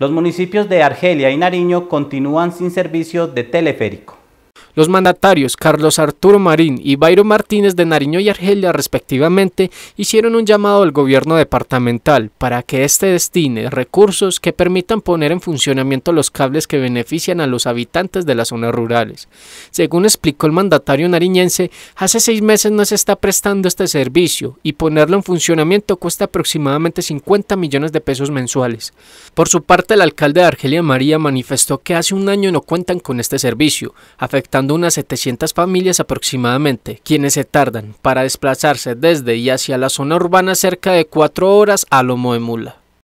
Los municipios de Argelia y Nariño continúan sin servicio de teleférico. Los mandatarios Carlos Arturo Marín y Bayro Martínez de Nariño y Argelia respectivamente hicieron un llamado al gobierno departamental para que éste destine recursos que permitan poner en funcionamiento los cables que benefician a los habitantes de las zonas rurales. Según explicó el mandatario nariñense, hace seis meses no se está prestando este servicio y ponerlo en funcionamiento cuesta aproximadamente 50 millones de pesos mensuales. Por su parte, el alcalde de Argelia María manifestó que hace un año no cuentan con este servicio, afectando unas 700 familias aproximadamente, quienes se tardan para desplazarse desde y hacia la zona urbana cerca de 4 horas a lomo de mula.